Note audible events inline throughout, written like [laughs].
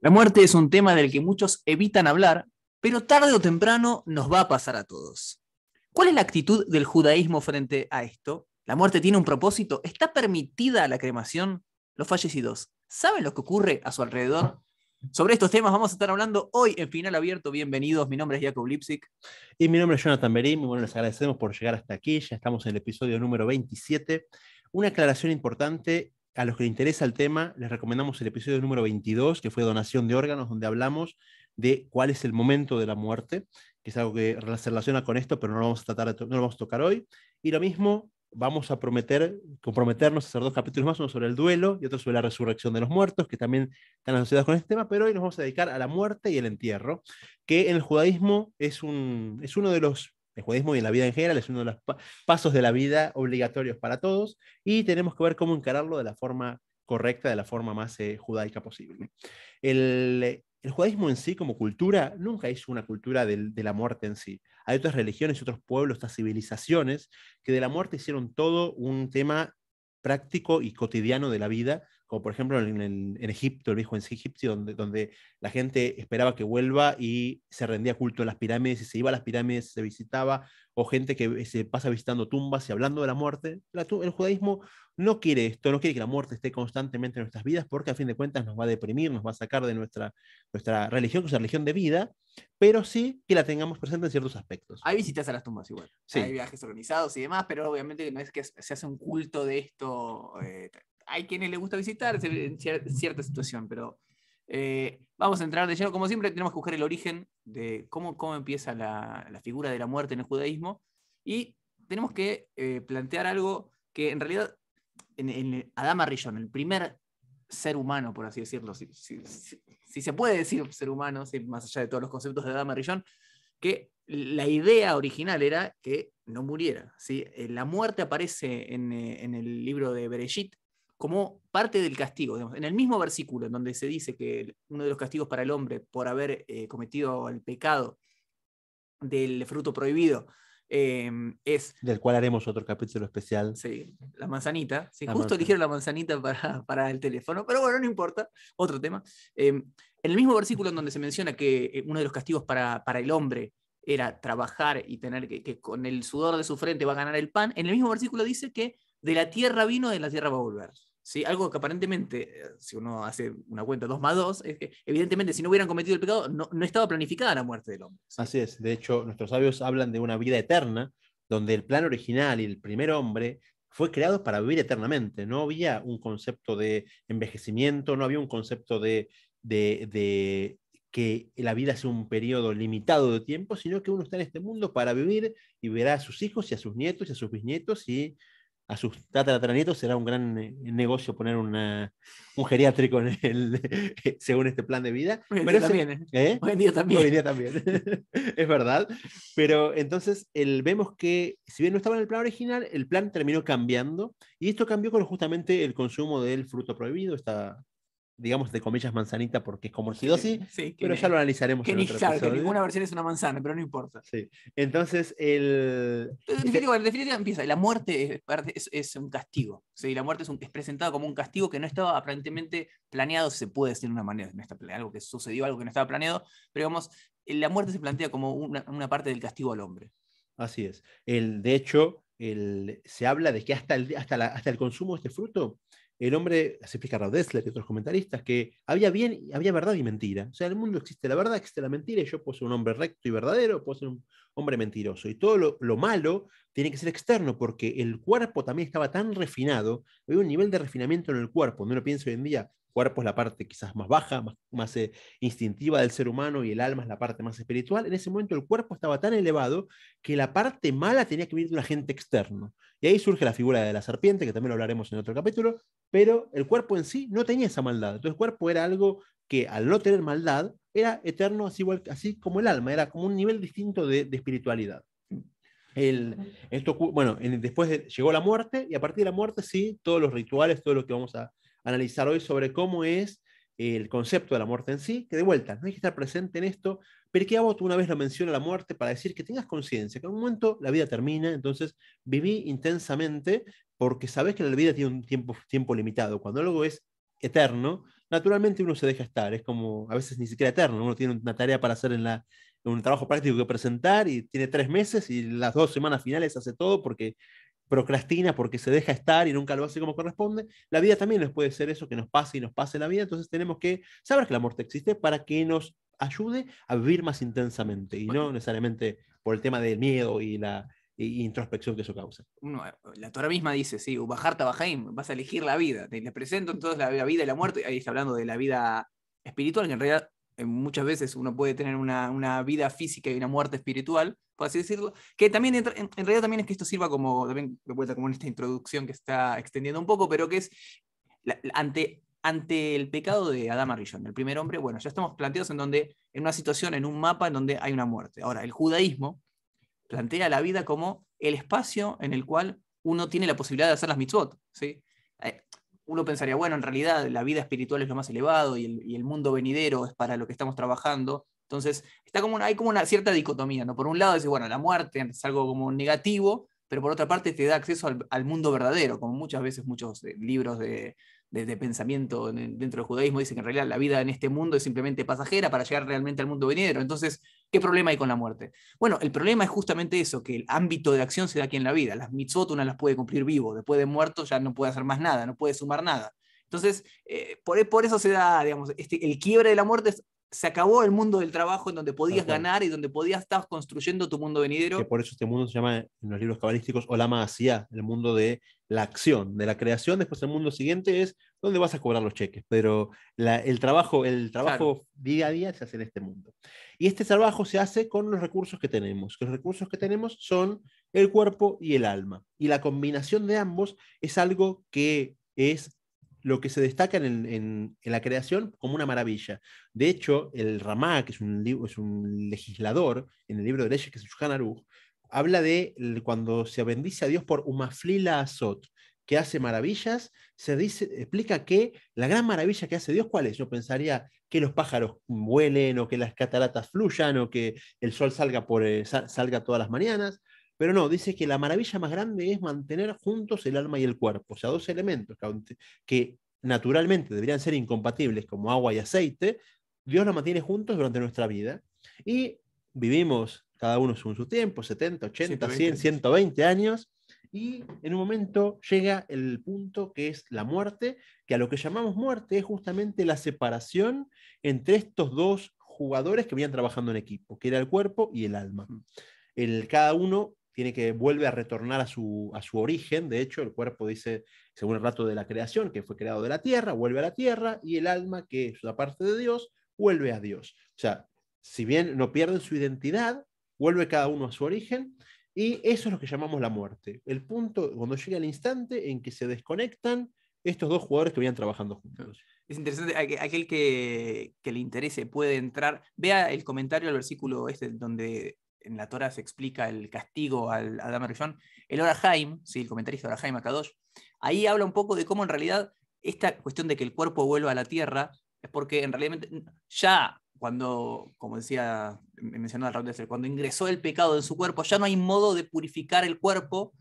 La muerte es un tema del que muchos evitan hablar, pero tarde o temprano nos va a pasar a todos. ¿Cuál es la actitud del judaísmo frente a esto? ¿La muerte tiene un propósito? ¿Está permitida la cremación? Los fallecidos, ¿saben lo que ocurre a su alrededor? Sobre estos temas vamos a estar hablando hoy en Final Abierto. Bienvenidos, mi nombre es Jacob Lipsic. Y mi nombre es Jonathan Berim. bueno, les agradecemos por llegar hasta aquí. Ya estamos en el episodio número 27. Una aclaración importante a los que les interesa el tema, les recomendamos el episodio número 22, que fue donación de órganos, donde hablamos de cuál es el momento de la muerte, que es algo que se relaciona con esto, pero no lo vamos a tratar, no vamos a tocar hoy. Y lo mismo, vamos a prometer, comprometernos a hacer dos capítulos más, uno sobre el duelo y otro sobre la resurrección de los muertos, que también están asociados con este tema, pero hoy nos vamos a dedicar a la muerte y el entierro, que en el judaísmo es, un, es uno de los el judaísmo y en la vida en general es uno de los pasos de la vida obligatorios para todos y tenemos que ver cómo encararlo de la forma correcta, de la forma más eh, judaica posible. El, el judaísmo en sí, como cultura, nunca hizo una cultura de la muerte en sí. Hay otras religiones, otros pueblos, otras civilizaciones que de la muerte hicieron todo un tema práctico y cotidiano de la vida como por ejemplo en, Egipto, el viejo en Egipto, donde, la gente esperaba que vuelva y se rendía culto a las pirámides, y se iba a las pirámides, se visitaba, o gente que se pasa visitando tumbas y hablando de la muerte. el judaísmo no quiere esto, no quiere que la muerte esté constantemente en nuestras vidas, porque a fin de cuentas nos va a deprimir, nos va a sacar de nuestra, nuestra religión, nuestra religión de vida, pero sí que la tengamos presente en ciertos aspectos. Hay visitas a las tumbas igual, hay viajes organizados y demás, pero obviamente no es que se hace un culto de esto eh, hay quienes les gusta visitar en cierta situación, pero eh, vamos a entrar de lleno. Como siempre, tenemos que buscar el origen de cómo, cómo empieza la, figura de la muerte en el judaísmo y tenemos que eh, plantear algo que en realidad en, en Adama el primer ser humano, por así decirlo, si, se puede decir ser humano, más allá de todos los conceptos de Adama Rillón, que la idea original era que no muriera. ¿sí? Eh, la muerte aparece en, el libro de Bereshit, como parte del castigo. En el mismo versículo en donde se dice que uno de los castigos para el hombre por haber eh, cometido el pecado del fruto prohibido eh, es... Del cual haremos otro capítulo especial. Sí, la manzanita. justo eligieron la manzanita para, el teléfono, pero bueno, no importa, otro tema. Eh, en el mismo versículo en donde se menciona que uno de los castigos para, el hombre era trabajar y tener que, con el sudor de su frente va a ganar el pan, en el mismo versículo dice que de la tierra vino, y de la tierra va a volver. ¿sí? Algo que aparentemente, eh, si uno hace una cuenta dos más dos, es que evidentemente si no hubieran cometido el pecado, no, estaba planificada la muerte del hombre. Así es, de hecho, nuestros sabios hablan de una vida eterna, donde el plan original y el primer hombre fue creado para vivir eternamente. No había un concepto de envejecimiento, no había un concepto de, que la vida sea un periodo limitado de tiempo, sino que uno está en este mundo para vivir y verá a sus hijos y a sus nietos y a sus bisnietos y a la será un gran eh, negocio poner un geriátrico en el, [laughs] según este plan de vida. ¿eh? ¿Eh? Hoy en día, también, Hoy en día también. Hoy [laughs] también. es verdad. Pero entonces el, vemos que, si bien no estaba en el plan original, el plan terminó cambiando. Y esto cambió con justamente el consumo del fruto prohibido, esta digamos, de comillas, manzanita porque es como el sí, pero ya lo analizaremos. Que, ni que ninguna versión es una manzana, pero no importa. Entonces, el... En empieza, la muerte es, un castigo, la muerte es, presentada como un castigo que no estaba aparentemente planeado, se puede decir de una manera, algo que sucedió, algo que no estaba planeado, pero digamos, la muerte se plantea como una, parte del castigo al hombre. Así es. El, de hecho, se habla de que hasta el, hasta, la, hasta el consumo de este fruto el hombre, se explica a y otros comentaristas, que había, bien, había verdad y mentira. O sea, en el mundo existe la verdad, existe la mentira, y yo puedo ser un hombre recto y verdadero, puedo ser un hombre mentiroso. Y todo lo, lo malo tiene que ser externo, porque el cuerpo también estaba tan refinado, había un nivel de refinamiento en el cuerpo, donde uno pienso hoy en día, cuerpo es la parte quizás más baja, más, más eh, instintiva del ser humano y el alma es la parte más espiritual, en ese momento el cuerpo estaba tan elevado que la parte mala tenía que venir de un agente externo. Y ahí surge la figura de la serpiente, que también lo hablaremos en otro capítulo, pero el cuerpo en sí no tenía esa maldad. Entonces el cuerpo era algo que al no tener maldad era eterno así, así como el alma, era como un nivel distinto de, espiritualidad. El, esto, bueno, después llegó la muerte y a partir de la muerte sí, todos los rituales, todo lo que vamos a analizar hoy sobre cómo es el concepto de la muerte en sí, que de vuelta, no hay que estar presente en esto, pero hago tú una vez lo menciona la muerte para decir que tengas conciencia, que en un momento la vida termina, entonces viví intensamente porque sabes que la vida tiene un tiempo, tiempo limitado, cuando algo es eterno, naturalmente uno se deja estar, es como a veces ni siquiera eterno, uno tiene una tarea para hacer en la, un trabajo práctico que presentar y tiene tres meses y las dos semanas finales hace todo porque procrastina porque se deja estar y nunca lo hace como corresponde, la vida también nos puede ser eso, que nos pase y nos pase la vida, entonces tenemos que saber que la muerte existe para que nos ayude a vivir más intensamente y no necesariamente por el tema del miedo y la introspección que eso causa. Eh, la Torah misma dice, sí, bajar Bahaim vas a elegir la vida, te presento entonces la, la vida y la muerte, ahí está hablando de la vida espiritual, que en realidad eh, muchas veces uno puede tener una, vida física y una muerte espiritual, por así decirlo, que también en, realidad también es que esto sirva como, también de vuelta como en esta introducción que está extendiendo un poco, pero que es ante, ante el pecado de Adam Arrillón, el primer hombre, bueno, ya estamos planteados en donde, en una situación, en un mapa en donde hay una muerte. Ahora, el judaísmo plantea la vida como el espacio en el cual uno tiene la posibilidad de hacer las mitzvot, ¿sí? uno pensaría, bueno, en realidad la vida espiritual es lo más elevado y el, mundo venidero es para lo que estamos trabajando. Entonces, está como hay como una cierta dicotomía, ¿no? Por un lado, dice, bueno, la muerte es algo como negativo, pero por otra parte te da acceso al mundo verdadero, como muchas veces muchos eh, libros de, desde pensamiento dentro del judaísmo dice que en realidad la vida en este mundo es simplemente pasajera para llegar realmente al mundo venidero. Entonces, ¿qué problema hay con la muerte? Bueno, el problema es justamente eso, que el ámbito de acción se da aquí en la vida. Las mitzvot una las puede cumplir vivo, después de muerto ya no puede hacer más nada, no puede sumar nada. Entonces, eh, por, eso se da, digamos, este, el quiebre de la muerte es se acabó el mundo del trabajo en donde podías ganar y donde podías estar construyendo tu mundo venidero. por eso este mundo se llama en los libros cabalísticos Olama el mundo de la acción, de la creación. Después el mundo siguiente es donde vas a cobrar los cheques. Pero el trabajo, el trabajo día a día se hace en este mundo. Y este trabajo se hace con los recursos que tenemos. Los recursos que tenemos son el cuerpo y el alma. Y la combinación de ambos es algo que es lo que se destaca en, la creación como una maravilla. De hecho, el Ramá, que es un, legislador en el libro de leyes que es su Aruj, habla de cuando se bendice a Dios por Umaflila Azot, que hace maravillas, se explica que la gran maravilla que hace Dios, ¿cuál es? Yo pensaría que los pájaros vuelen, o que las cataratas fluyan, o que el sol salga, por, eh, salga todas las mañanas, pero no, dice que la maravilla más grande es mantener juntos el alma y el cuerpo, o sea, dos elementos que, naturalmente deberían ser incompatibles como agua y aceite, Dios los mantiene juntos durante nuestra vida y vivimos cada uno según su tiempo, 70, 80, 100, 120 años, y en un momento llega el punto que es la muerte, que a lo que llamamos muerte es justamente la separación entre estos dos jugadores que venían trabajando en equipo, que era el cuerpo y el alma. Mm. El, cada uno tiene que vuelve a retornar a su, a su origen, de hecho el cuerpo dice, según el rato de la creación, que fue creado de la tierra, vuelve a la tierra, y el alma, que es la parte de Dios, vuelve a Dios. O sea, si bien no pierden su identidad, vuelve cada uno a su origen, y eso es lo que llamamos la muerte. El punto, cuando llega el instante en que se desconectan estos dos jugadores que venían trabajando juntos. Es interesante, aquel que, que, le interese puede entrar, vea el comentario al versículo este, donde en la Torah se explica el castigo al Adam Rishon, el Orahaim, sí, el comentarista Orahaim Akadosh, ahí habla un poco de cómo en realidad esta cuestión de que el cuerpo vuelva a la tierra es porque en realidad ya cuando, como decía, mencionó el cuando ingresó el pecado en su cuerpo, ya no hay modo de purificar el cuerpo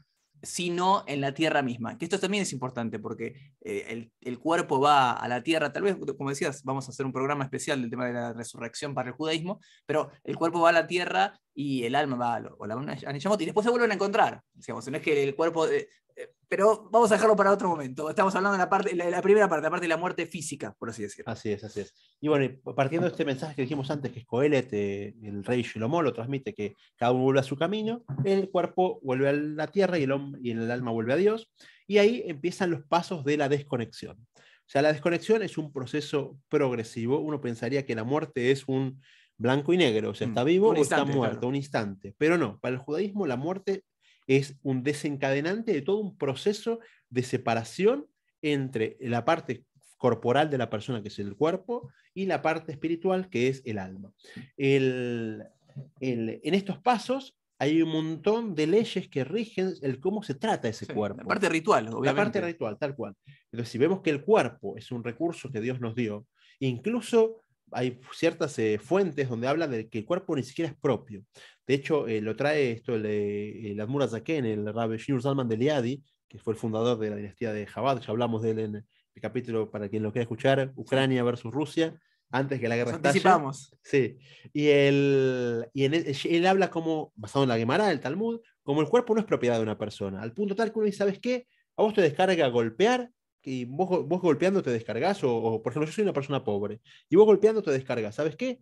sino en la tierra misma. Que esto también es importante porque eh, el, el, cuerpo va a la tierra, tal vez, como decías, vamos a hacer un programa especial del tema de la resurrección para el judaísmo, pero el cuerpo va a la tierra y el alma va o la después se vuelven a encontrar. Digamos, no es que el cuerpo. Eh, eh, pero vamos a dejarlo para otro momento. Estamos hablando de la, parte, la, primera parte, la parte de la muerte física, por así decirlo. Así es, así es. Y bueno, partiendo de este mensaje que dijimos antes, que es Coelet, el rey Shilomó lo transmite, que cada uno vuelve a su camino, el cuerpo vuelve a la tierra y el, y el alma vuelve a Dios, y ahí empiezan los pasos de la desconexión. O sea, la desconexión es un proceso progresivo. Uno pensaría que la muerte es un blanco y negro, o sea, está mm, vivo o está muerto, un instante. Pero no, para el judaísmo la muerte es un desencadenante de todo un proceso de separación entre la parte corporal de la persona, que es el cuerpo, y la parte espiritual, que es el alma. en estos pasos hay un montón de leyes que rigen el cómo se trata ese cuerpo. La parte ritual, obviamente. La parte ritual, tal cual. Entonces, si vemos que el cuerpo es un recurso que Dios nos dio, incluso hay ciertas eh, fuentes donde habla de que el cuerpo ni siquiera es propio. De hecho, eh, lo trae esto el, el eh, Admura Zaken, el Rabbi Shinur Salman de Liadi, que fue el fundador de la dinastía de Jabad, ya hablamos de él en el capítulo, para quien lo quiera escuchar, Ucrania versus Rusia, antes que la guerra estalla. Anticipamos. Sí. Y, él, e, él, habla como, basado en la Gemara, el Talmud, como el cuerpo no es propiedad de una persona, al punto tal que uno dice, ¿sabes qué? A vos te descarga golpear y vos, vos golpeando te descargas, o, por ejemplo, yo soy una persona pobre, y vos golpeando te descargas, ¿sabes qué?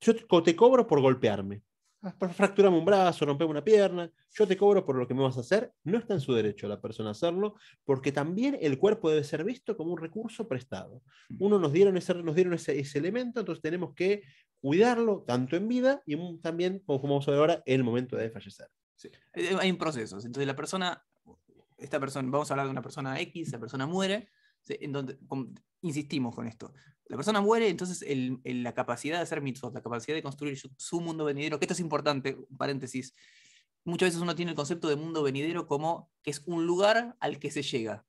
Yo te cobro por golpearme. Ah. Fracturame un brazo, romperme una pierna, yo te cobro por lo que me vas a hacer. No está en su derecho la persona a hacerlo, porque también el cuerpo debe ser visto como un recurso prestado. Mm. Uno nos dieron ese, nos dieron ese, elemento, entonces tenemos que cuidarlo tanto en vida y también, como vamos a ver ahora, en el momento de fallecer. Eh, eh, hay un proceso. Entonces la persona esta persona, vamos a hablar de una persona X, la persona muere, en donde, insistimos con esto. La persona muere, entonces la capacidad de hacer mitos, la capacidad de construir su, mundo venidero, que esto es importante, paréntesis, muchas veces uno tiene el concepto de mundo venidero como que es un lugar al que se llega.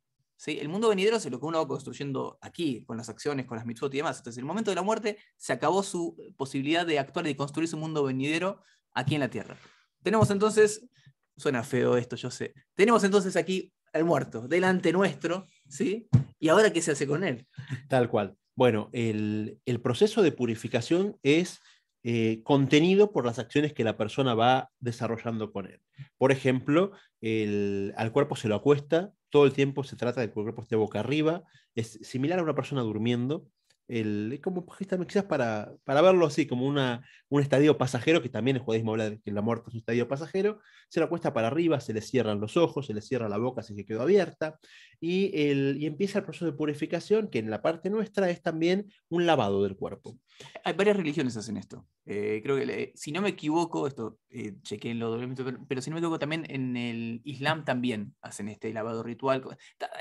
El mundo venidero es lo que uno va construyendo aquí, con las acciones, con las mitos y demás. Entonces, en el momento de la muerte se acabó su posibilidad de actuar y construir su mundo venidero aquí en la Tierra. Tenemos entonces Suena feo esto, yo sé. Tenemos entonces aquí al muerto, delante nuestro, ¿sí? ¿Y ahora qué se hace con él? Tal cual. Bueno, el, proceso de purificación es eh, contenido por las acciones que la persona va desarrollando con él. Por ejemplo, el, al cuerpo se lo acuesta, todo el tiempo se trata de que el cuerpo esté boca arriba, es similar a una persona durmiendo, el, como quizás para, para verlo así, como una, un estadio pasajero, que también el judaísmo habla de que la muerte es un estadio pasajero, se la cuesta para arriba, se le cierran los ojos, se le cierra la boca, así que quedó abierta, y, el, empieza el proceso de purificación, que en la parte nuestra es también un lavado del cuerpo. Hay varias religiones hacen esto. Eh, creo que, si no me equivoco, esto, eh, los pero si no me equivoco, también en el Islam también hacen este lavado ritual.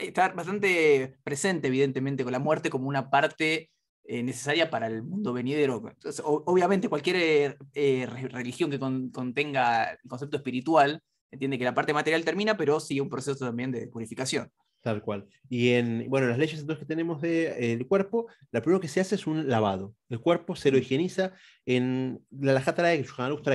está bastante presente, evidentemente, con la muerte como una parte eh, necesaria para el mundo venidero. obviamente cualquier eh, eh, religión que contenga el concepto espiritual entiende que la parte material termina, pero sigue un proceso también de purificación. Tal cual. Y en, bueno, las leyes entonces que tenemos del cuerpo, la primera que se hace es un lavado. El cuerpo se lo mm. higieniza en la lajatra de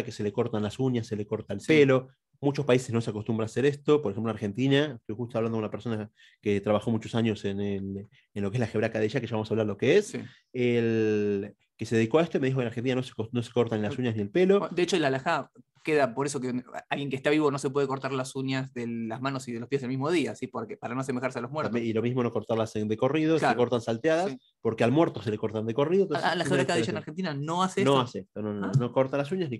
que se le cortan las uñas, se le corta el pelo, Muchos países no se acostumbran a hacer esto, por ejemplo Argentina, estoy justo hablando de una persona que trabajó muchos años en, lo que es la jebraca de ella, que ya vamos a hablar lo que es. El, que se dedicó a esto me dijo que en Argentina no se, no se cortan las uñas ni el pelo. De hecho, la alajá queda por eso que alguien que está vivo no se puede cortar las uñas de las manos y de los pies el mismo día, ¿sí? Porque para no asemejarse a los muertos. Y lo mismo no cortarlas de corrido, se cortan salteadas, porque al muerto se le cortan de corrido. Entonces, a, ah, ah, la en Argentina no hace no esto. No hace ah. no, corta las uñas ni,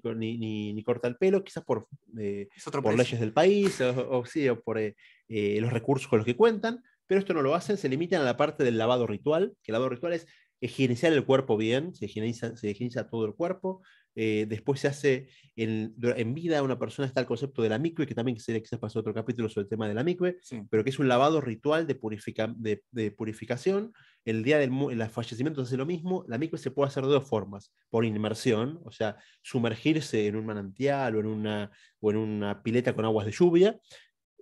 ni, corta el pelo, quizás por, eh, por leyes del país o, sí, o por eh, eh, los recursos con los que cuentan, pero esto no lo hacen, se limitan a la parte del lavado ritual, que el lavado ritual es eh, higienizar el cuerpo bien, se higieniza, se higieniza todo el cuerpo, eh, después se hace en, en, vida una persona, está el concepto de la micue, que también sería quizás pasó otro capítulo sobre el tema de la micue, pero que es un lavado ritual de, purifica, de, de purificación. El día del el fallecimiento se hace lo mismo. La micue se puede hacer de dos formas: por inmersión, o sea, sumergirse en un manantial o en una, o en una pileta con aguas de lluvia,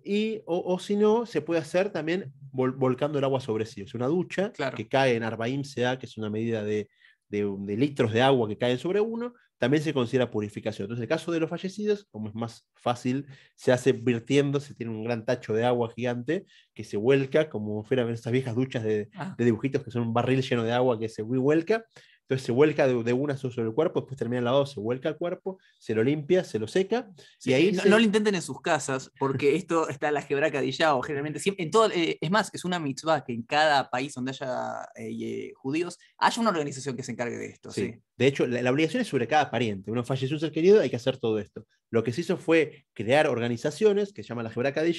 y, o, si no, se puede hacer también volcando el agua sobre sí. Es una ducha que cae en Arbaim sea que es una medida de, de, litros de agua que caen sobre uno, también se considera purificación. Entonces, el caso de los fallecidos, como es más fácil, se hace virtiendo, se tiene un gran tacho de agua gigante que se vuelca, como fueran esas viejas duchas de, ah. de dibujitos que son un barril lleno de agua que se vuelca. Entonces se vuelca de, una sobre el cuerpo, después termina el lavado, se vuelca el cuerpo, se lo limpia, se lo seca. y ahí no, lo intenten en sus casas, porque [laughs] esto está en la jebraca de O generalmente. Siempre, en todo, eh, es más, es una mitzvah que en cada país donde haya eh, eh, judíos, haya una organización que se encargue de esto. Sí. De hecho, la, obligación es sobre cada pariente. Uno falleció un ser querido, hay que hacer todo esto. Lo que se hizo fue crear organizaciones que se llaman la jebraca de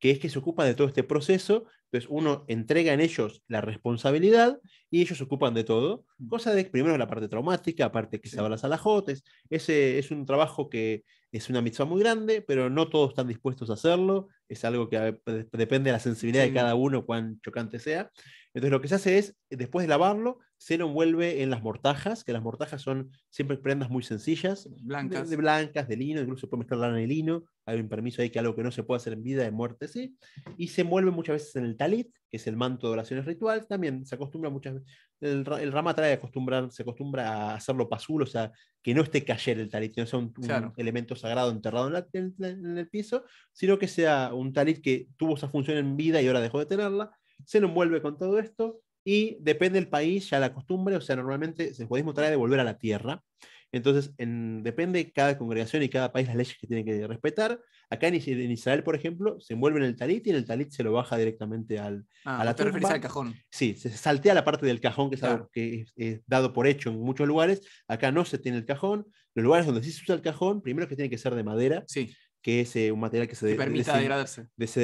que es que se ocupan de todo este proceso, entonces uno entrega en ellos la responsabilidad y ellos se ocupan de todo, mm. cosa de primero la parte traumática, aparte que se habla a las alajotes ese es un trabajo que es una mitzvah muy grande, pero no todos están dispuestos a hacerlo, es algo que depende de la sensibilidad de cada uno, cuán chocante sea, entonces lo que se hace es, después de lavarlo, se lo envuelve en las mortajas, que las mortajas son siempre prendas muy sencillas, blancas, de, blancas, de lino, incluso se puede mezclar en el lino, hay un permiso ahí que algo que no se puede hacer en vida de muerte, sí, y se envuelve muchas veces en el talit, que es el manto de oraciones rituales, también se acostumbra muchas veces, el, rama trae acostumbrar, se acostumbra a hacerlo pasul, o sea, que no esté cayer el talit, que no sea un, elemento sagrado enterrado en, en, en el piso, sino que sea un talit que tuvo esa función en vida y ahora dejó de tenerla, se lo envuelve con todo esto y depende del país ya la costumbre, o sea, normalmente se puede mostrar de volver a la tierra. Entonces, depende cada congregación y cada país las leyes que tiene que respetar. Acá en, Israel, por ejemplo, se envuelve en el talit y en el talit se lo baja directamente al, ah, a la te al cajón. Sí, se saltea la parte del cajón que, es, que es, dado por hecho en muchos lugares. Acá no se tiene el cajón. Los lugares donde sí se usa el cajón, primero que tiene que ser de madera. Sí que es un material que se, degradarse. se,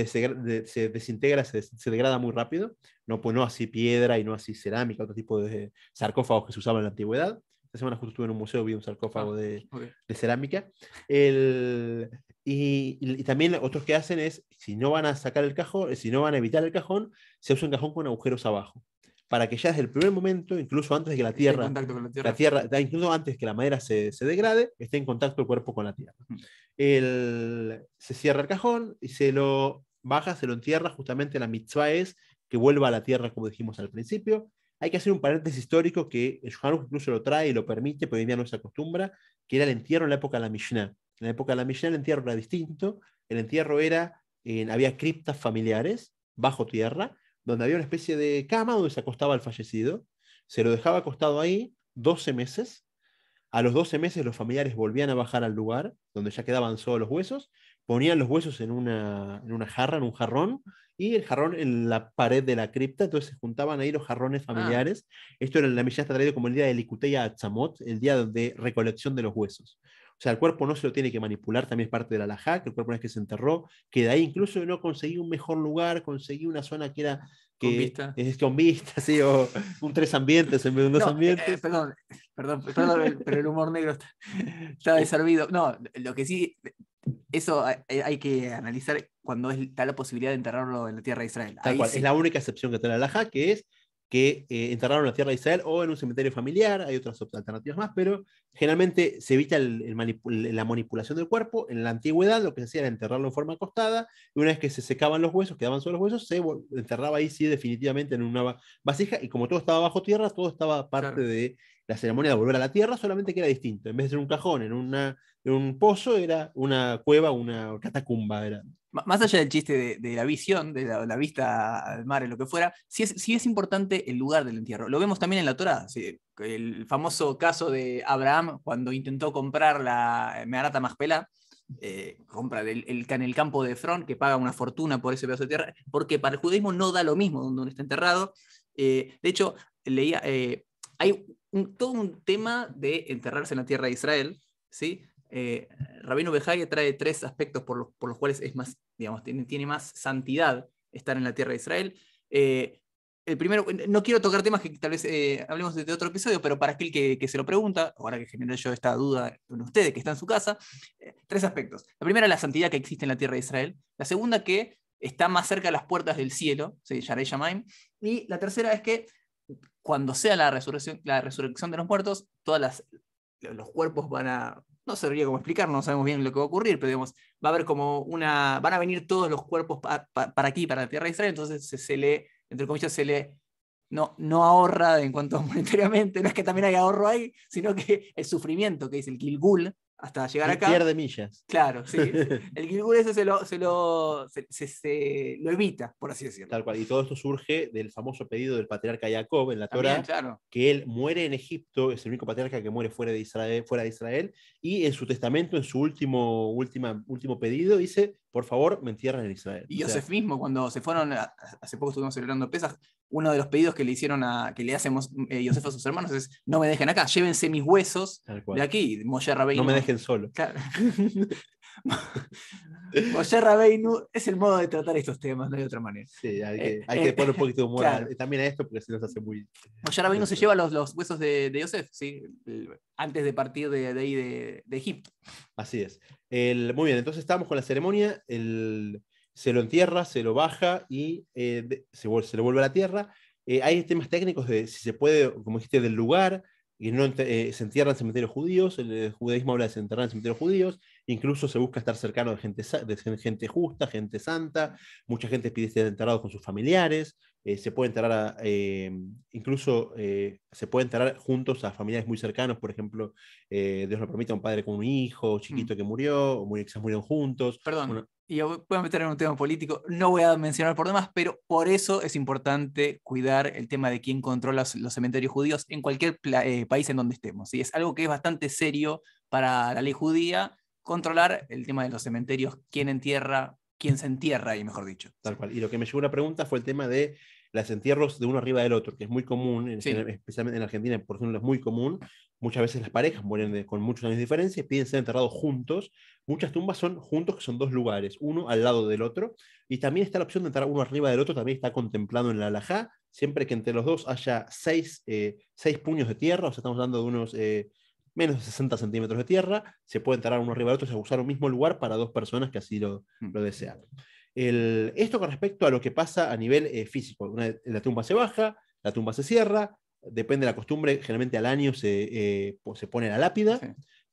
desintegra, se, degrada muy rápido, no, pues, así piedra y no así cerámica, otro tipo de sarcófagos que se usaban en la antigüedad. Esta semana justo estuve en un museo, vi un sarcófago ah, de, cerámica. y, y, también otros que hacen es, si no van a sacar el cajón, eh, si no van a evitar el cajón, se usa un cajón con agujeros abajo para que ya desde el primer momento, incluso antes de que la tierra, la tierra, incluso antes que la madera se, degrade, esté en contacto el cuerpo con la tierra. Mm. El, se cierra el cajón y se lo baja, se lo entierra, justamente la mitzvah es que vuelva a la tierra, como dijimos al principio. Hay que hacer un paréntesis histórico que el incluso lo trae y lo permite, pero hoy día no se acostumbra, que era el entierro en la época de la Mishnah. En la época de la Mishnah el entierro era distinto, el entierro era, había criptas familiares bajo tierra, donde había una especie de cama donde se acostaba al fallecido, se lo dejaba acostado ahí 12 meses, a los 12 meses los familiares volvían a bajar al lugar donde ya quedaban solo los huesos, ponían los huesos en una, jarra, en un jarrón, y el jarrón en la pared de la cripta, entonces se juntaban ahí los jarrones ah. familiares. Esto era la misión está traído como el día de Licuteya Atzamot, el día de recolección de los huesos. O sea, el cuerpo no se lo tiene que manipular, también es parte de la que el cuerpo no es que se enterró, que de ahí incluso no conseguí un mejor lugar, conseguí una zona que era... Que Es con vista, sí, o un tres ambientes en vez de un dos eh, eh, ambientes. perdón, perdón, perdón, pero el humor negro está, está eh. No, lo que sí, eso hay, que analizar cuando está la posibilidad de enterrarlo en la tierra de Israel. cual, Es la única excepción que tiene la laja, que es que eh, enterraron la tierra de Israel o en un cementerio familiar, hay otras alternativas más, pero generalmente se evita la manipulación del cuerpo. En la antigüedad lo que se hacía era enterrarlo en forma acostada, y una vez que se secaban los huesos, quedaban solo los huesos, se enterraba ahí sí definitivamente en una vasija, y como todo estaba bajo tierra, todo estaba parte de la ceremonia de volver a la tierra, solamente que era distinto. En vez de ser un cajón, en, en un pozo, era una cueva, una catacumba, era más allá del chiste de, la visión, de la, vista al mar, lo que fuera, sí es, importante el lugar del entierro. Lo vemos también en la Torá, el famoso caso de Abraham cuando intentó comprar la Meharata Maspela, eh, compra del, en el campo de Efrón, que paga una fortuna por ese pedazo de tierra, porque para el judaísmo no da lo mismo donde uno está enterrado. Eh, de hecho, leía, eh, hay todo un tema de enterrarse en la tierra de Israel, ¿sí? Eh, Rabino trae tres aspectos por los, por los cuales es más, digamos, tiene, tiene, más santidad estar en la tierra de Israel. Eh, el primero, no quiero tocar temas que tal vez eh, hablemos de, otro episodio, pero para aquel que, se lo pregunta, ahora que generé yo esta duda con ustedes que está en su casa, tres aspectos. La primera, es la santidad que existe en la tierra de Israel. La segunda, que está más cerca de las puertas del cielo, se Y la tercera es que cuando sea la resurrección, la resurrección de los muertos, todos los cuerpos van a, no sabría como explicar, no sabemos bien lo que va a ocurrir, pero digamos, va a haber como una, van a venir todos los cuerpos para aquí, para la tierra de Israel, entonces se, le, entre comillas, se le no, no ahorra en cuanto [laughs] monetariamente, no es que también hay ahorro ahí, sino que el sufrimiento, que es el Kilgul, hasta llegar acá. de millas. Claro, sí. [laughs] El Gilgur ese se lo, se lo, evita, por así decirlo. Tal cual. Y todo esto surge del famoso pedido del patriarca Jacob en la Torah, que él muere en Egipto, es el único patriarca que muere fuera de Israel, fuera de Israel y en su testamento, en su último, última, último pedido, dice, por favor, me entierren en Israel. Y o mismo, cuando se fueron, hace poco estuvimos celebrando pesas, uno de los pedidos que le hicieron a, que le hacemos eh, Yosef a sus hermanos es, no me dejen acá, llévense mis huesos de aquí, Moshe Rabbeinu. No me dejen solo. [laughs] José [laughs] Rabeinu es el modo de tratar estos temas, no hay otra manera. Sí, hay que, eh, eh, poner un poquito de [laughs] humor también a esto porque se nos hace muy. José Rabeinu se lleva los, los huesos de, de Yosef, ¿sí? antes de partir de, ahí de, Egipto. Así es. muy bien, entonces estamos con la ceremonia. El, se lo entierra, se lo baja y eh, se, lo vuelve a la tierra. hay temas técnicos de si se puede, como dijiste, del lugar. Y no, se entierran en cementerios judíos, el, judaísmo habla de se enterrar en cementerios judíos, Incluso se busca estar cercano de gente, de gente justa, gente santa. Mucha gente pide estar enterrado con sus familiares. Eh, se puede enterrar, eh, incluso eh, se puede enterrar juntos a familiares muy cercanos, por ejemplo, Dios lo permita, un padre con un hijo chiquito mm. que murió, o muy, quizás murieron juntos. Perdón, y voy a meter en un tema político, no voy a mencionar por demás, pero por eso es importante cuidar el tema de quién controla los cementerios judíos en cualquier país en donde estemos. y Es algo que es bastante serio para la ley judía controlar el tema de los cementerios, quién entierra, quién se entierra y mejor dicho. Tal cual. Y lo que me llevó una pregunta fue el tema de los entierros de uno arriba del otro, que es muy común, especialmente en Argentina, por ejemplo, es muy común. Muchas veces las parejas mueren con muchas diferencias piden ser enterrados juntos. Muchas tumbas son juntos, que son dos lugares, uno al lado del otro. Y también está la opción de entrar uno arriba del otro, también está contemplado en la alajá, siempre que entre los dos haya eh, seis, puños de tierra, o sea, estamos hablando de unos eh, menos de 60 centímetros de tierra, se pueden entrar unos arriba del otro y usar un mismo lugar para dos personas que así lo, mm. lo desean. El, esto con respecto a lo que pasa a nivel eh, físico. la tumba se baja, la tumba se cierra, depende de la costumbre, generalmente al año se, eh, se pone la lápida,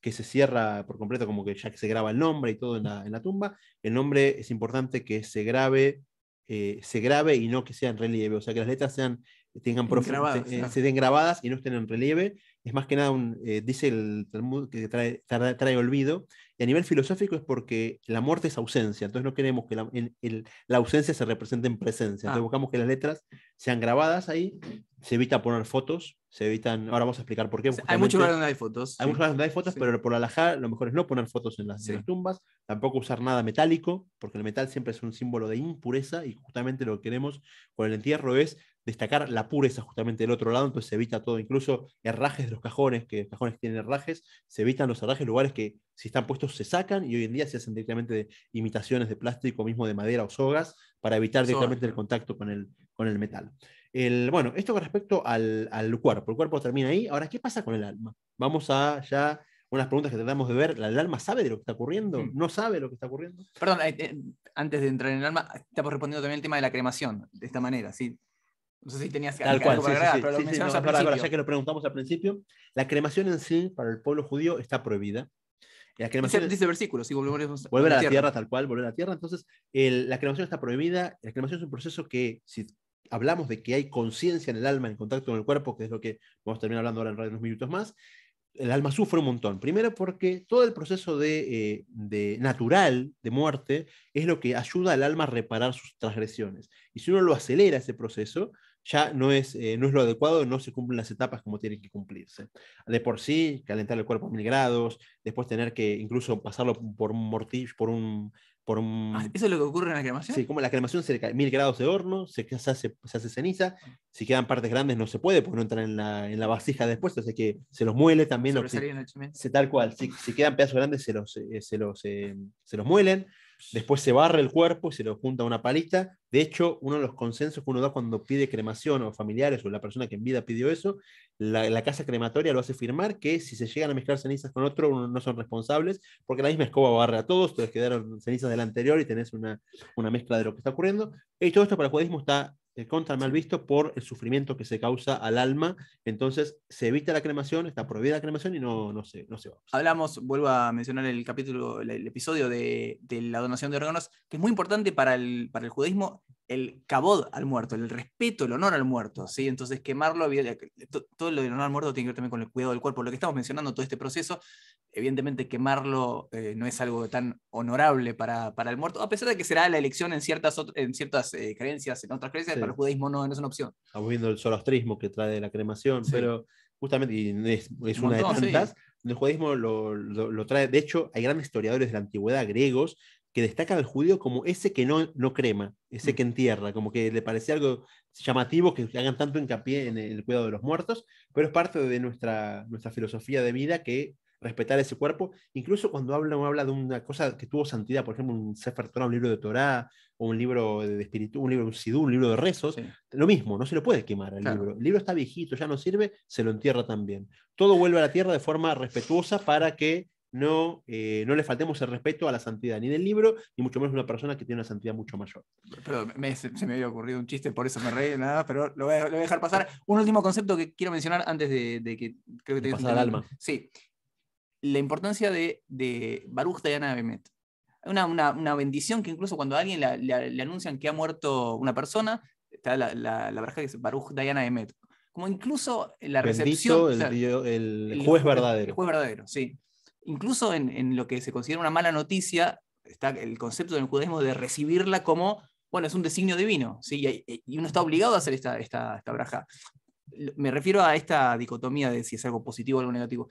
que se cierra por completo, como que ya que se graba el nombre y todo en la, en la tumba. El nombre es importante que se grabe, eh, se grabe y no que sea en relieve, o sea, que las letras sean, tengan ah. se den grabadas y no estén en relieve es más que nada, eh, dice el Talmud, que trae, olvido, y a nivel filosófico es porque la muerte es ausencia, entonces no queremos que la, ausencia se represente en presencia, entonces ah. buscamos que las letras sean grabadas ahí, se evita poner fotos, se evitan, ahora vamos a explicar por qué. hay muchos lugares donde hay fotos. Hay muchos lugares donde hay fotos, pero por alajá lo mejor es no poner fotos en las, en las, tumbas, tampoco usar nada metálico, porque el metal siempre es un símbolo de impureza y justamente lo que queremos con el entierro es destacar la pureza justamente del otro lado, entonces se evita todo, incluso herrajes de los cajones, que cajones tienen herrajes, se evitan los herrajes, lugares que si están puestos se sacan y hoy en día se hacen directamente de imitaciones de plástico, mismo de madera o sogas, para evitar directamente el contacto con el, con el metal. El, bueno, esto con respecto al, al, cuerpo, el cuerpo termina ahí, ahora, ¿qué pasa con el alma? Vamos a ya... Unas preguntas que tratamos de ver, ¿el alma sabe de lo que está ocurriendo? ¿No sabe lo que está ocurriendo? Perdón, eh, eh, antes de entrar en el alma, estamos respondiendo también el tema de la cremación, de esta manera, ¿sí? No sé si tenías que Tal cual, pero al ya que lo preguntamos al principio, la cremación en sí para el pueblo judío está prohibida. La cremación, dice, versículo, si volver a la, tierra. tal cual, volver a la tierra. Entonces, la cremación está prohibida. La cremación es un proceso que, si hablamos de que hay conciencia en el alma en contacto con el cuerpo, que es lo que vamos a terminar hablando ahora en unos minutos más, el alma sufre un montón. Primero porque todo el proceso de, eh, natural de muerte es lo que ayuda al alma a reparar sus transgresiones. Y si uno lo acelera ese proceso, ya no es, eh, no es lo adecuado, no se cumplen las etapas como tienen que cumplirse. De por sí, calentar el cuerpo a mil grados, después tener que incluso pasarlo por un mortillo, por ah, un... ¿Eso es lo que ocurre en la cremación? Sí, como la cremación se cae mil grados de horno, se, se, hace, se ceniza, ah. si quedan partes grandes no se puede, porque no entran en la, en la vasija después, así que se los muele también. Se, tal cual, si, quedan pedazos grandes se los, eh, se los, eh, se los muelen Después se barre el cuerpo y se lo junta a una palita. De hecho, uno de los consensos que uno da cuando pide cremación o familiares o la persona que en vida pidió eso, la, casa crematoria lo hace firmar que si se llegan a mezclar cenizas con otro, uno no son responsables, porque la misma escoba barre a todos, te quedaron cenizas del anterior y tenés una, una mezcla de lo que está ocurriendo. Y todo esto para el judaísmo está contra el mal visto por el sufrimiento que se causa al alma. Entonces se evita la cremación, está prohibida la cremación y no, no, se, no va. Hablamos, vuelvo a mencionar el capítulo, el, episodio de, la donación de órganos, que es muy importante para el, para el judaísmo el cabod al muerto, el respeto, el honor al muerto, ¿sí? Entonces quemarlo, eh, todo lo del honor al muerto tiene que ver también con el cuidado del cuerpo, lo que estamos mencionando, todo este proceso, evidentemente quemarlo eh, no es algo tan honorable para, para, el muerto, a pesar de que será la elección en ciertas, en ciertas eh, creencias, en otras creencias, para el judaísmo no, no, es una opción. Estamos viendo el zoroastrismo que trae la cremación, pero justamente, y es, una de tantas, el judaísmo lo, lo trae, de hecho, hay grandes historiadores de la antigüedad, griegos, que destaca al judío como ese que no, no crema, ese mm. que entierra, como que le parece algo llamativo que hagan tanto hincapié en el cuidado de los muertos, pero es parte de nuestra, nuestra filosofía de vida que respetar ese cuerpo, incluso cuando habla, habla de una cosa que tuvo santidad, por ejemplo, un Sefer Torah, un libro de Torah, o un libro de espíritu, un libro de Sidú, un libro de rezos, lo mismo, no se lo puede quemar el libro. El libro está viejito, ya no sirve, se lo entierra también. Todo vuelve a la tierra de forma respetuosa para que no, eh, no le faltemos el respeto a la santidad ni del libro, ni mucho menos una persona que tiene una santidad mucho mayor. Pero se, me había ocurrido un chiste, por eso me reí, nada, pero lo voy, a, dejar pasar. Un último concepto que quiero mencionar antes de, que creo que alma. Sí, la importancia de, de Baruch Diana Bemet. Una, una, bendición que incluso cuando a alguien le anuncian que ha muerto una persona, está la, la, que es Baruch Diana Bemet. Como incluso la recepción. el, el juez verdadero. El juez verdadero, sí incluso en, lo que se considera una mala noticia, está el concepto del judaísmo de recibirla como, bueno, es un designio divino, ¿sí? y, uno está obligado a hacer esta, esta, esta braja. Me refiero a esta dicotomía de si es algo positivo o algo negativo.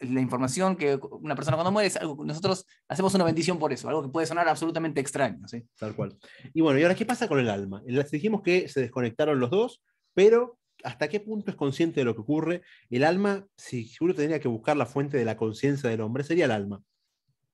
La información que una persona cuando muere es algo nosotros hacemos una bendición por eso, algo que puede sonar absolutamente extraño. ¿sí? Tal cual. Y bueno, ¿y ahora qué pasa con el alma? Dijimos que se desconectaron los dos, pero hasta qué punto es consciente de lo que ocurre. El alma, si uno tendría que buscar la fuente de la conciencia del hombre, sería el alma.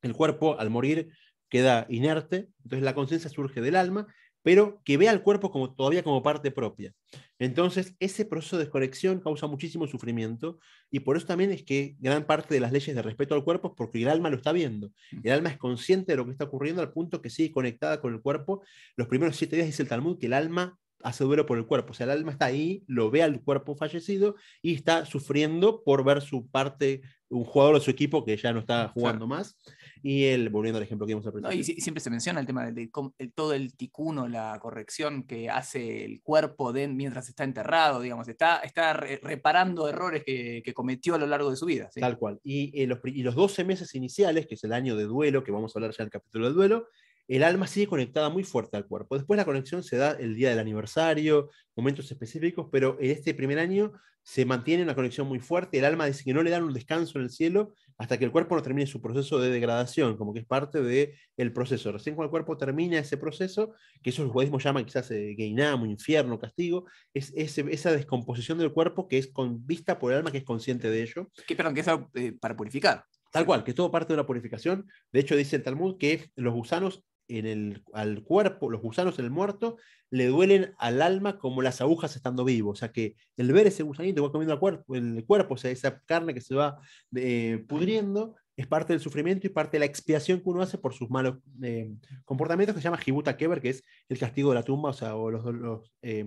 El cuerpo, al morir, queda inerte, entonces la conciencia surge del alma, pero que ve al cuerpo como, todavía como parte propia. Entonces, ese proceso de desconexión causa muchísimo sufrimiento y por eso también es que gran parte de las leyes de respeto al cuerpo es porque el alma lo está viendo. Mm. El alma es consciente de lo que está ocurriendo al punto que sigue conectada con el cuerpo. Los primeros siete días dice el Talmud que el alma hace duelo por el cuerpo. O sea, el alma está ahí, lo ve al cuerpo fallecido y está sufriendo por ver su parte, un jugador de su equipo que ya no está jugando más. Y el volviendo al ejemplo que hemos aprendido y, siempre se menciona el tema de, todo el ticuno, la corrección que hace el cuerpo de, mientras está enterrado, digamos, está, está reparando errores que, cometió a lo largo de su vida. Tal cual. Y, eh, los, y los 12 meses iniciales, que es el año de duelo, que vamos a hablar ya en el capítulo del duelo, el alma sigue conectada muy fuerte al cuerpo. Después la conexión se da el día del aniversario, momentos específicos, pero en este primer año se mantiene una conexión muy fuerte. El alma dice que no le dan un descanso en el cielo hasta que el cuerpo no termine su proceso de degradación, como que es parte de el proceso. Recién cuando el cuerpo termina ese proceso, que eso los llaman quizás eh, infierno, castigo, es, esa descomposición del cuerpo que es vista por el alma que es consciente de ello. Que, perdón, que es eh, para purificar. Tal cual, que es todo parte de una purificación. De hecho, dice el Talmud que los gusanos en el, al cuerpo, los gusanos en el muerto, le duelen al alma como las agujas estando vivos, O sea que el ver ese gusanito va comiendo el cuerpo, el cuerpo, o sea, esa carne que se va eh, pudriendo, es parte del sufrimiento y parte de la expiación que uno hace por sus malos eh, comportamientos, que se llama Hibuta Keber, que es el castigo de la tumba, o sea, o los, los, eh,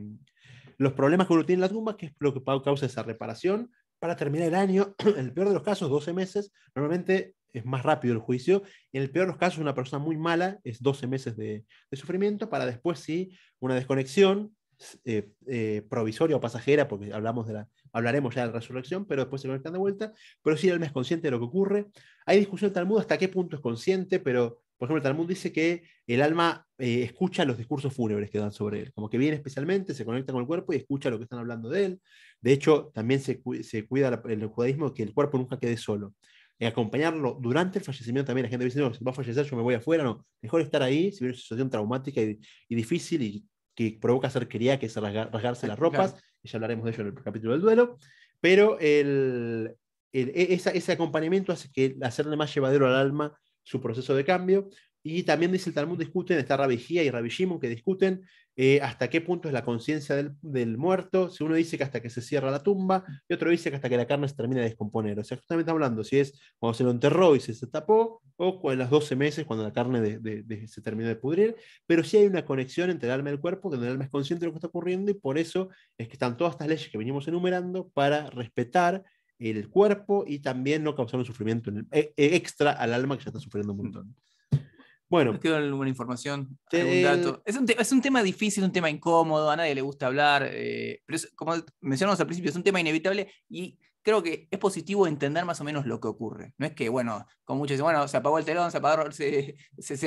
los problemas que uno tiene en la tumba, que es lo que causa esa reparación, para terminar el año, [clears throat] en el peor de los casos, 12 meses, normalmente es más rápido el juicio. en el peor de los casos, una persona muy mala es 12 meses de, sufrimiento para después sí una desconexión eh, eh, provisoria o pasajera, porque hablamos de la, hablaremos ya de la resurrección, pero después se conectan de vuelta, pero sí el alma es consciente de lo que ocurre. Hay discusión en Talmud hasta qué punto es consciente, pero por ejemplo, el Talmud dice que el alma eh, escucha los discursos fúnebres que dan sobre él, como que viene especialmente, se conecta con el cuerpo y escucha lo que están hablando de él. De hecho, también se, cuida el judaísmo que el cuerpo nunca quede solo acompañarlo durante el fallecimiento también. La gente dice, no, si va a fallecer, yo me voy afuera. No, mejor estar ahí, si viene una situación traumática y, difícil y que provoca hacer quería que es rasgarse las ropas, y ya hablaremos de ello en el capítulo del duelo. Pero el, e, ese acompañamiento hace que hacerle más llevadero al alma su proceso de cambio. Y también dice el Talmud, discuten, está rabijía y Rabbi que discuten eh, hasta qué punto es la conciencia del, muerto, si uno dice que hasta que se cierra la tumba y otro dice que hasta que la carne se termina de descomponer. O sea, justamente hablando, si es cuando se lo enterró y se, tapó, o en los 12 meses cuando la carne se terminó de pudrir, pero sí hay una conexión entre el alma y el cuerpo, donde el alma es consciente de lo que está ocurriendo y por eso es que están todas estas leyes que venimos enumerando para respetar el cuerpo y también no causar un sufrimiento e, e, extra al alma que ya está sufriendo un montón. Bueno. alguna información, algún eh, dato. Es un, tema difícil, un tema incómodo, a nadie le gusta hablar, eh, pero como mencionamos al principio, es un tema inevitable y creo que es positivo entender más o menos lo que ocurre. No es que, bueno, como muchos dicen, bueno, se apagó el telón, se, apagó, se,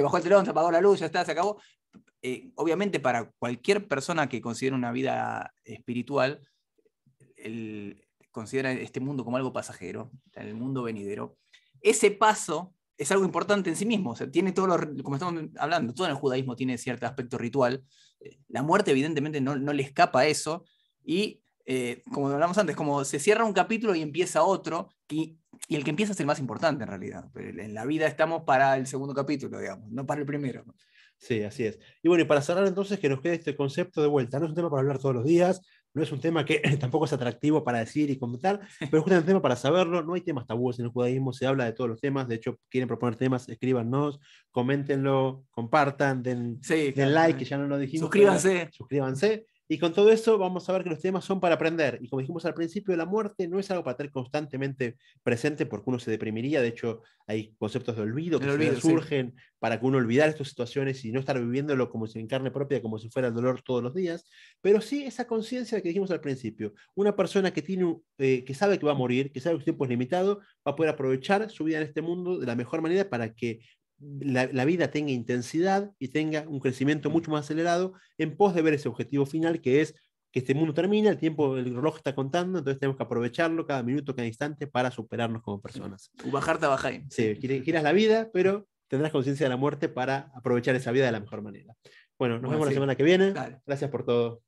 bajó el telón, se apagó la luz, ya está, se acabó. Eh, obviamente para cualquier persona que considere una vida espiritual, el, considera este mundo como algo pasajero, el mundo venidero. Ese paso es algo importante en sí mismo. O tiene todo lo, como estamos hablando, todo en el judaísmo tiene cierto aspecto ritual. Eh, la muerte, evidentemente, no, le escapa a eso. Y eh, como hablamos antes, como se cierra un capítulo y empieza otro, y, y, el que empieza es el más importante en realidad. En la vida estamos para el segundo capítulo, digamos, no para el primero. Sí, así es. Y bueno, y para cerrar entonces, que nos quede este concepto de vuelta. No es un tema para hablar todos los días, no es un tema que [laughs] tampoco es atractivo para decir y comentar, [laughs] pero es un tema para saberlo. No hay temas tabúes en el judaísmo, se habla de todos los temas. De hecho, quieren proponer temas, escríbanos, coméntenlo, compartan, den, like, que ya no lo dijimos. Suscríbanse. suscríbanse. Y con todo eso vamos a ver que los temas son para aprender. Y como dijimos al principio, la muerte no es algo para tener constantemente presente porque uno se deprimiría. De hecho, hay conceptos de olvido que surgen para que uno olvidar estas situaciones y no estar viviéndolo como si en carne propia, como si fuera el dolor todos los días. Pero sí esa conciencia que dijimos al principio. Una persona que, tiene, eh, que sabe que va a morir, que sabe que su tiempo es limitado, va a poder aprovechar su vida en este mundo de la mejor manera para que la, vida tenga intensidad y tenga un crecimiento mm. mucho más acelerado en pos de ver ese objetivo final que es que este mundo termina, el tiempo, el reloj está contando, entonces tenemos que aprovecharlo cada minuto, cada instante para superarnos como personas. Mm. a bajar. Sí, quieras la vida, pero tendrás conciencia de la muerte para aprovechar esa vida de la mejor manera. Bueno, nos vemos la semana que viene. Gracias por todo.